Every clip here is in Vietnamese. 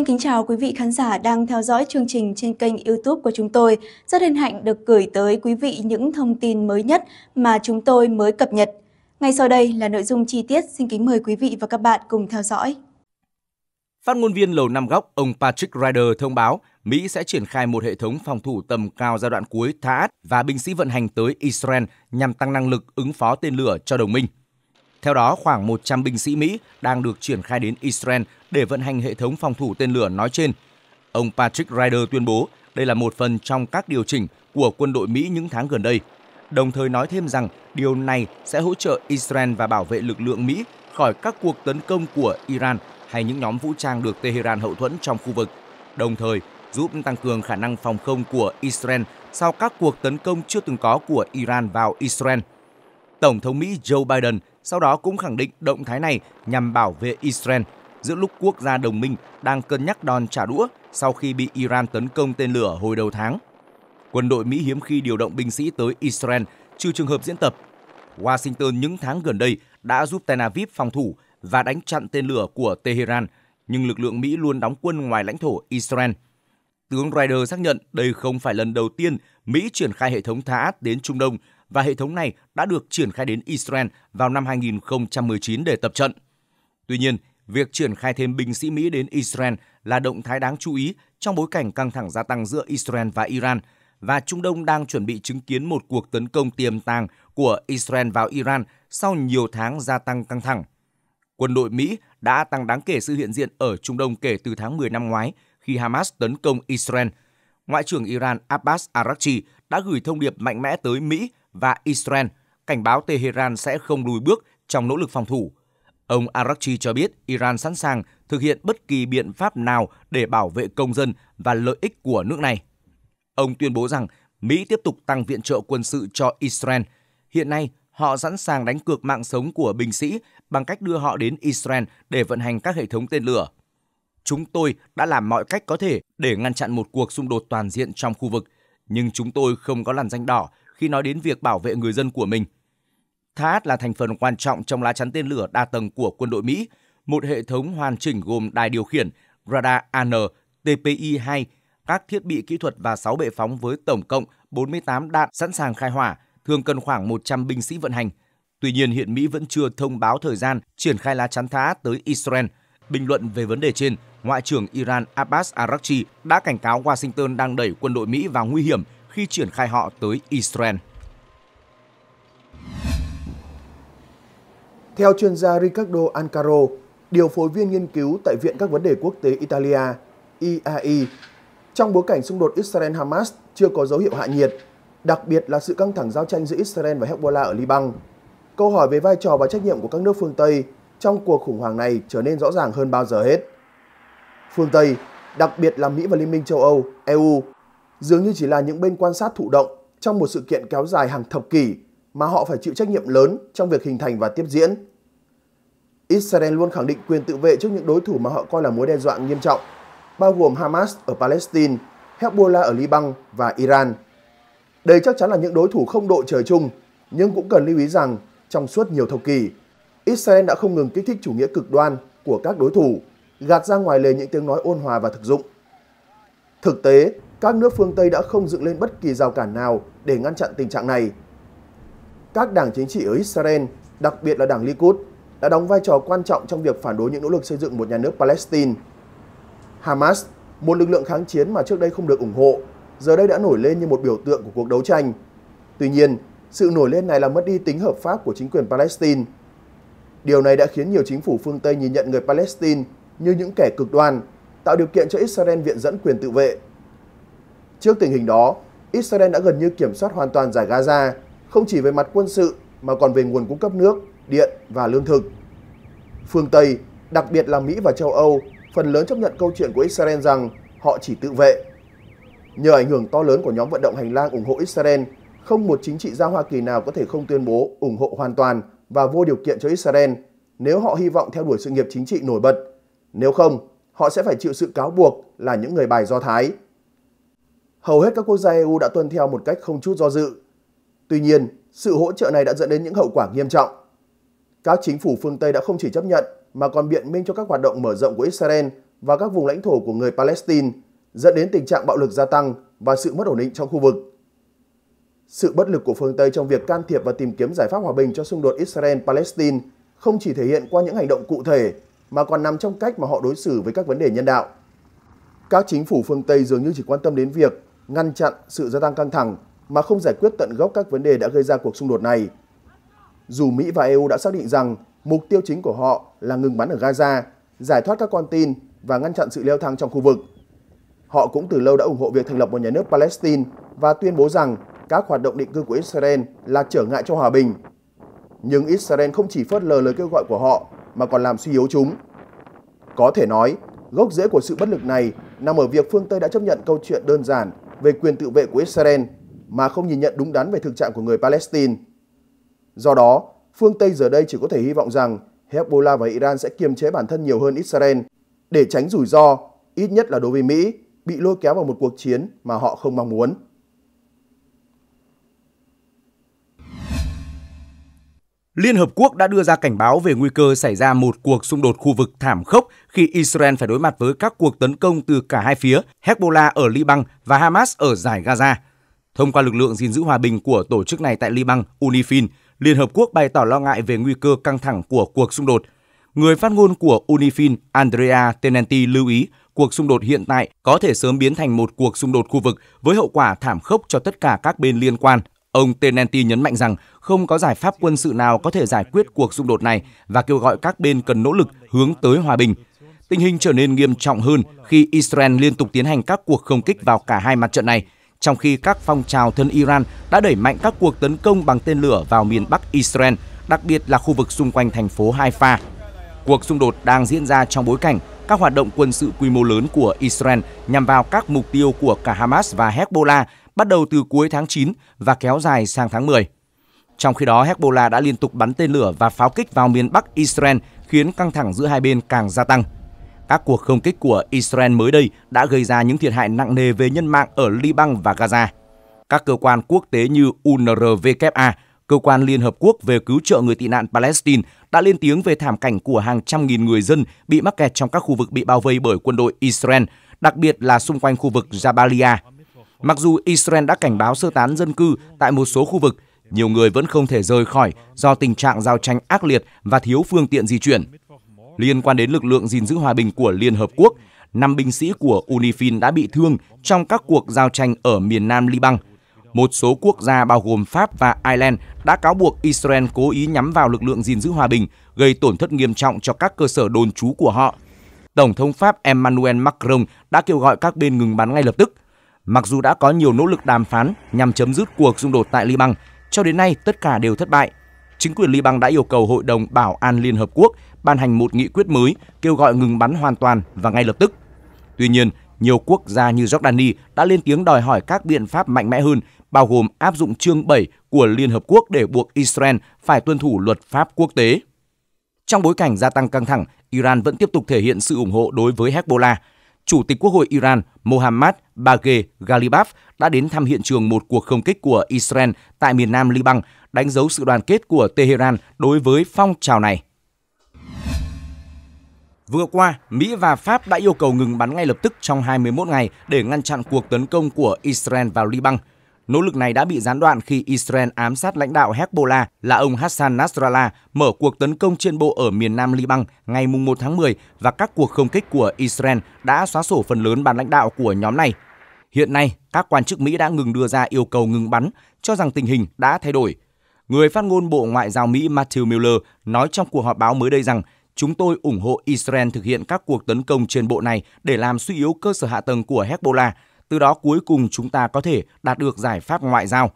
Xin kính chào quý vị khán giả đang theo dõi chương trình trên kênh YouTube của chúng tôi. Rất hân hạnh được gửi tới quý vị những thông tin mới nhất mà chúng tôi mới cập nhật. Ngay sau đây là nội dung chi tiết, xin kính mời quý vị và các bạn cùng theo dõi. Phát ngôn viên Lầu Năm Góc, ông Patrick Ryder thông báo Mỹ sẽ triển khai một hệ thống phòng thủ tầm cao giai đoạn cuối THAAD và binh sĩ vận hành tới Israel nhằm tăng năng lực ứng phó tên lửa cho đồng minh. Theo đó, khoảng 100 binh sĩ Mỹ đang được triển khai đến Israel để vận hành hệ thống phòng thủ tên lửa nói trên. Ông Patrick Ryder tuyên bố đây là một phần trong các điều chỉnh của quân đội Mỹ những tháng gần đây, đồng thời nói thêm rằng điều này sẽ hỗ trợ Israel và bảo vệ lực lượng Mỹ khỏi các cuộc tấn công của Iran hay những nhóm vũ trang được Tehran hậu thuẫn trong khu vực, đồng thời giúp tăng cường khả năng phòng không của Israel sau các cuộc tấn công chưa từng có của Iran vào Israel. Tổng thống Mỹ Joe Biden sau đó cũng khẳng định động thái này nhằm bảo vệ Israel – giữa lúc quốc gia đồng minh đang cân nhắc đòn trả đũa sau khi bị Iran tấn công tên lửa hồi đầu tháng. Quân đội Mỹ hiếm khi điều động binh sĩ tới Israel trừ trường hợp diễn tập. Washington những tháng gần đây đã giúp Tel Aviv phòng thủ và đánh chặn tên lửa của Tehran, nhưng lực lượng Mỹ luôn đóng quân ngoài lãnh thổ Israel. Tướng Ryder xác nhận đây không phải lần đầu tiên Mỹ triển khai hệ thống THAAD đến Trung Đông và hệ thống này đã được triển khai đến Israel vào năm 2019 để tập trận. Tuy nhiên, Việc triển khai thêm binh sĩ Mỹ đến Israel là động thái đáng chú ý trong bối cảnh căng thẳng gia tăng giữa Israel và Iran và Trung Đông đang chuẩn bị chứng kiến một cuộc tấn công tiềm tàng của Israel vào Iran sau nhiều tháng gia tăng căng thẳng. Quân đội Mỹ đã tăng đáng kể sự hiện diện ở Trung Đông kể từ tháng 10 năm ngoái khi Hamas tấn công Israel. Ngoại trưởng Iran Abbas Araghchi đã gửi thông điệp mạnh mẽ tới Mỹ và Israel, cảnh báo Tehran sẽ không lùi bước trong nỗ lực phòng thủ – Ông Arakchi cho biết Iran sẵn sàng thực hiện bất kỳ biện pháp nào để bảo vệ công dân và lợi ích của nước này. Ông tuyên bố rằng Mỹ tiếp tục tăng viện trợ quân sự cho Israel. Hiện nay, họ sẵn sàng đánh cược mạng sống của binh sĩ bằng cách đưa họ đến Israel để vận hành các hệ thống tên lửa. Chúng tôi đã làm mọi cách có thể để ngăn chặn một cuộc xung đột toàn diện trong khu vực, nhưng chúng tôi không có làn danh đỏ khi nói đến việc bảo vệ người dân của mình – THAAD là thành phần quan trọng trong lá chắn tên lửa đa tầng của quân đội Mỹ, một hệ thống hoàn chỉnh gồm đài điều khiển, radar AN, TPI-2, các thiết bị kỹ thuật và 6 bệ phóng với tổng cộng 48 đạn sẵn sàng khai hỏa, thường cần khoảng 100 binh sĩ vận hành. Tuy nhiên, hiện Mỹ vẫn chưa thông báo thời gian triển khai lá chắn THAAD tới Israel. Bình luận về vấn đề trên, Ngoại trưởng Iran Abbas Araghchi đã cảnh cáo Washington đang đẩy quân đội Mỹ vào nguy hiểm khi triển khai họ tới Israel. Theo chuyên gia Ricardo Ancaro, điều phối viên nghiên cứu tại Viện các vấn đề quốc tế Italia, IAI, trong bối cảnh xung đột Israel-Hamas chưa có dấu hiệu hạ nhiệt, đặc biệt là sự căng thẳng giao tranh giữa Israel và Hezbollah ở Liban, câu hỏi về vai trò và trách nhiệm của các nước phương Tây trong cuộc khủng hoảng này trở nên rõ ràng hơn bao giờ hết. Phương Tây, đặc biệt là Mỹ và Liên minh châu Âu, EU, dường như chỉ là những bên quan sát thụ động trong một sự kiện kéo dài hàng thập kỷ mà họ phải chịu trách nhiệm lớn trong việc hình thành và tiếp diễn. Israel luôn khẳng định quyền tự vệ trước những đối thủ mà họ coi là mối đe dọa nghiêm trọng, bao gồm Hamas ở Palestine, Hezbollah ở Liban và Iran. Đây chắc chắn là những đối thủ không đội trời chung, nhưng cũng cần lưu ý rằng trong suốt nhiều thập kỷ, Israel đã không ngừng kích thích chủ nghĩa cực đoan của các đối thủ, gạt ra ngoài lề những tiếng nói ôn hòa và thực dụng. Thực tế, các nước phương Tây đã không dựng lên bất kỳ rào cản nào để ngăn chặn tình trạng này. Các đảng chính trị ở Israel, đặc biệt là đảng Likud, đã đóng vai trò quan trọng trong việc phản đối những nỗ lực xây dựng một nhà nước Palestine. Hamas, một lực lượng kháng chiến mà trước đây không được ủng hộ, giờ đây đã nổi lên như một biểu tượng của cuộc đấu tranh. Tuy nhiên, sự nổi lên này làm mất đi tính hợp pháp của chính quyền Palestine. Điều này đã khiến nhiều chính phủ phương Tây nhìn nhận người Palestine như những kẻ cực đoan, tạo điều kiện cho Israel viện dẫn quyền tự vệ. Trước tình hình đó, Israel đã gần như kiểm soát hoàn toàn giải Gaza, không chỉ về mặt quân sự mà còn về nguồn cung cấp nước, điện và lương thực. Phương Tây, đặc biệt là Mỹ và châu Âu, phần lớn chấp nhận câu chuyện của Israel rằng họ chỉ tự vệ. Nhờ ảnh hưởng to lớn của nhóm vận động hành lang ủng hộ Israel, không một chính trị gia Hoa Kỳ nào có thể không tuyên bố ủng hộ hoàn toàn và vô điều kiện cho Israel nếu họ hy vọng theo đuổi sự nghiệp chính trị nổi bật. Nếu không, họ sẽ phải chịu sự cáo buộc là những người bài Do Thái. Hầu hết các quốc gia EU đã tuân theo một cách không chút do dự. Tuy nhiên, sự hỗ trợ này đã dẫn đến những hậu quả nghiêm trọng. Các chính phủ phương Tây đã không chỉ chấp nhận mà còn biện minh cho các hoạt động mở rộng của Israel và các vùng lãnh thổ của người Palestine, dẫn đến tình trạng bạo lực gia tăng và sự mất ổn định trong khu vực. Sự bất lực của phương Tây trong việc can thiệp và tìm kiếm giải pháp hòa bình cho xung đột Israel-Palestine không chỉ thể hiện qua những hành động cụ thể mà còn nằm trong cách mà họ đối xử với các vấn đề nhân đạo. Các chính phủ phương Tây dường như chỉ quan tâm đến việc ngăn chặn sự gia tăng căng thẳng mà không giải quyết tận gốc các vấn đề đã gây ra cuộc xung đột này dù Mỹ và EU đã xác định rằng mục tiêu chính của họ là ngừng bắn ở Gaza, giải thoát các con tin và ngăn chặn sự leo thang trong khu vực. Họ cũng từ lâu đã ủng hộ việc thành lập một nhà nước Palestine và tuyên bố rằng các hoạt động định cư của Israel là trở ngại cho hòa bình. Nhưng Israel không chỉ phớt lờ lời kêu gọi của họ mà còn làm suy yếu chúng. Có thể nói, gốc rễ của sự bất lực này nằm ở việc phương Tây đã chấp nhận câu chuyện đơn giản về quyền tự vệ của Israel mà không nhìn nhận đúng đắn về thực trạng của người Palestine. Do đó, phương Tây giờ đây chỉ có thể hy vọng rằng Hezbollah và Iran sẽ kiềm chế bản thân nhiều hơn Israel để tránh rủi ro, ít nhất là đối với Mỹ, bị lôi kéo vào một cuộc chiến mà họ không mong muốn. Liên Hợp Quốc đã đưa ra cảnh báo về nguy cơ xảy ra một cuộc xung đột khu vực thảm khốc khi Israel phải đối mặt với các cuộc tấn công từ cả hai phía, Hezbollah ở Liban và Hamas ở giải Gaza. Thông qua lực lượng gìn giữ hòa bình của tổ chức này tại Liban, Unifin. Liên Hợp Quốc bày tỏ lo ngại về nguy cơ căng thẳng của cuộc xung đột. Người phát ngôn của UNIFIL Andrea Tenenti lưu ý cuộc xung đột hiện tại có thể sớm biến thành một cuộc xung đột khu vực với hậu quả thảm khốc cho tất cả các bên liên quan. Ông Tenenti nhấn mạnh rằng không có giải pháp quân sự nào có thể giải quyết cuộc xung đột này và kêu gọi các bên cần nỗ lực hướng tới hòa bình. Tình hình trở nên nghiêm trọng hơn khi Israel liên tục tiến hành các cuộc không kích vào cả hai mặt trận này – trong khi các phong trào thân Iran đã đẩy mạnh các cuộc tấn công bằng tên lửa vào miền Bắc Israel, đặc biệt là khu vực xung quanh thành phố Haifa. Cuộc xung đột đang diễn ra trong bối cảnh các hoạt động quân sự quy mô lớn của Israel nhằm vào các mục tiêu của cả Hamas và Hezbollah bắt đầu từ cuối tháng 9 và kéo dài sang tháng 10. Trong khi đó, Hezbollah đã liên tục bắn tên lửa và pháo kích vào miền Bắc Israel khiến căng thẳng giữa hai bên càng gia tăng. Các cuộc không kích của Israel mới đây đã gây ra những thiệt hại nặng nề về nhân mạng ở Liban và Gaza. Các cơ quan quốc tế như UNRWA, Cơ quan Liên Hợp Quốc về cứu trợ người tị nạn Palestine đã lên tiếng về thảm cảnh của hàng trăm nghìn người dân bị mắc kẹt trong các khu vực bị bao vây bởi quân đội Israel, đặc biệt là xung quanh khu vực Jabalia. Mặc dù Israel đã cảnh báo sơ tán dân cư tại một số khu vực, nhiều người vẫn không thể rời khỏi do tình trạng giao tranh ác liệt và thiếu phương tiện di chuyển liên quan đến lực lượng gìn giữ hòa bình của Liên Hợp Quốc, 5 binh sĩ của UNIFIL đã bị thương trong các cuộc giao tranh ở miền nam Liban. Một số quốc gia bao gồm Pháp và Ireland đã cáo buộc Israel cố ý nhắm vào lực lượng gìn giữ hòa bình, gây tổn thất nghiêm trọng cho các cơ sở đồn trú của họ. Tổng thống Pháp Emmanuel Macron đã kêu gọi các bên ngừng bắn ngay lập tức. Mặc dù đã có nhiều nỗ lực đàm phán nhằm chấm dứt cuộc xung đột tại Liban, cho đến nay tất cả đều thất bại chính quyền Liban đã yêu cầu Hội đồng Bảo an Liên Hợp Quốc ban hành một nghị quyết mới kêu gọi ngừng bắn hoàn toàn và ngay lập tức. Tuy nhiên, nhiều quốc gia như Jordani đã lên tiếng đòi hỏi các biện pháp mạnh mẽ hơn, bao gồm áp dụng chương 7 của Liên Hợp Quốc để buộc Israel phải tuân thủ luật pháp quốc tế. Trong bối cảnh gia tăng căng thẳng, Iran vẫn tiếp tục thể hiện sự ủng hộ đối với Hezbollah. Chủ tịch Quốc hội Iran Mohammad Baghe Ghalibaf đã đến thăm hiện trường một cuộc không kích của Israel tại miền nam Liban đánh dấu sự đoàn kết của Tehran đối với phong trào này. Vừa qua, Mỹ và Pháp đã yêu cầu ngừng bắn ngay lập tức trong 21 ngày để ngăn chặn cuộc tấn công của Israel vào Liban. Nỗ lực này đã bị gián đoạn khi Israel ám sát lãnh đạo Hezbollah là ông Hassan Nasrallah mở cuộc tấn công trên bộ ở miền nam Liban ngày 1 tháng 10 và các cuộc không kích của Israel đã xóa sổ phần lớn bàn lãnh đạo của nhóm này. Hiện nay, các quan chức Mỹ đã ngừng đưa ra yêu cầu ngừng bắn, cho rằng tình hình đã thay đổi. Người phát ngôn Bộ Ngoại giao Mỹ Matthew Miller nói trong cuộc họp báo mới đây rằng chúng tôi ủng hộ Israel thực hiện các cuộc tấn công trên bộ này để làm suy yếu cơ sở hạ tầng của Hezbollah, từ đó cuối cùng chúng ta có thể đạt được giải pháp ngoại giao.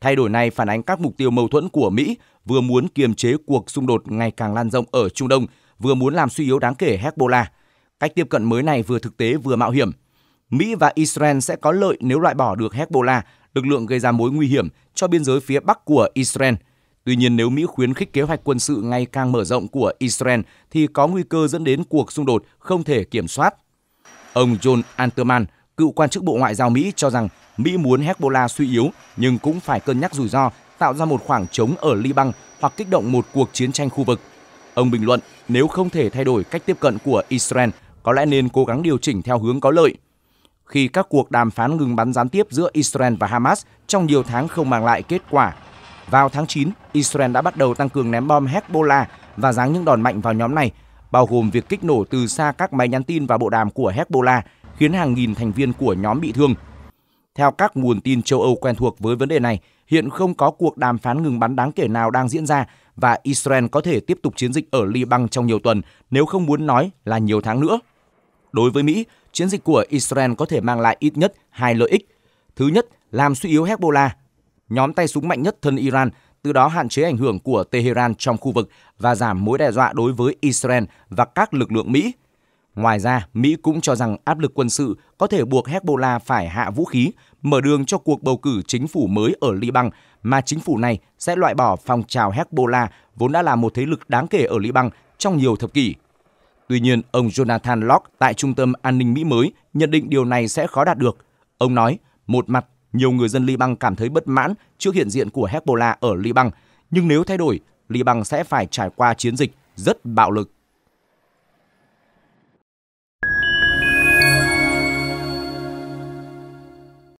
Thay đổi này phản ánh các mục tiêu mâu thuẫn của Mỹ vừa muốn kiềm chế cuộc xung đột ngày càng lan rộng ở Trung Đông, vừa muốn làm suy yếu đáng kể Hezbollah. Cách tiếp cận mới này vừa thực tế vừa mạo hiểm. Mỹ và Israel sẽ có lợi nếu loại bỏ được Hezbollah, lực lượng gây ra mối nguy hiểm cho biên giới phía bắc của Israel. Tuy nhiên, nếu Mỹ khuyến khích kế hoạch quân sự ngày càng mở rộng của Israel thì có nguy cơ dẫn đến cuộc xung đột không thể kiểm soát. Ông John Anterman, cựu quan chức Bộ Ngoại giao Mỹ cho rằng Mỹ muốn Hezbollah suy yếu nhưng cũng phải cân nhắc rủi ro tạo ra một khoảng trống ở Liban hoặc kích động một cuộc chiến tranh khu vực. Ông bình luận, nếu không thể thay đổi cách tiếp cận của Israel, có lẽ nên cố gắng điều chỉnh theo hướng có lợi – khi các cuộc đàm phán ngừng bắn gián tiếp giữa Israel và Hamas trong nhiều tháng không mang lại kết quả. Vào tháng 9, Israel đã bắt đầu tăng cường ném bom Hezbollah và giáng những đòn mạnh vào nhóm này, bao gồm việc kích nổ từ xa các máy nhắn tin và bộ đàm của Hezbollah, khiến hàng nghìn thành viên của nhóm bị thương. Theo các nguồn tin châu Âu quen thuộc với vấn đề này, hiện không có cuộc đàm phán ngừng bắn đáng kể nào đang diễn ra và Israel có thể tiếp tục chiến dịch ở Liban trong nhiều tuần nếu không muốn nói là nhiều tháng nữa. Đối với Mỹ, chiến dịch của Israel có thể mang lại ít nhất hai lợi ích. Thứ nhất, làm suy yếu Hezbollah, nhóm tay súng mạnh nhất thân Iran, từ đó hạn chế ảnh hưởng của Tehran trong khu vực và giảm mối đe dọa đối với Israel và các lực lượng Mỹ. Ngoài ra, Mỹ cũng cho rằng áp lực quân sự có thể buộc Hezbollah phải hạ vũ khí, mở đường cho cuộc bầu cử chính phủ mới ở Liban mà chính phủ này sẽ loại bỏ phong trào Hezbollah vốn đã là một thế lực đáng kể ở Liban trong nhiều thập kỷ. Tuy nhiên, ông Jonathan Locke tại Trung tâm An ninh Mỹ mới nhận định điều này sẽ khó đạt được. Ông nói, một mặt, nhiều người dân Liban cảm thấy bất mãn trước hiện diện của Hezbollah ở Liban, nhưng nếu thay đổi, Liban sẽ phải trải qua chiến dịch rất bạo lực.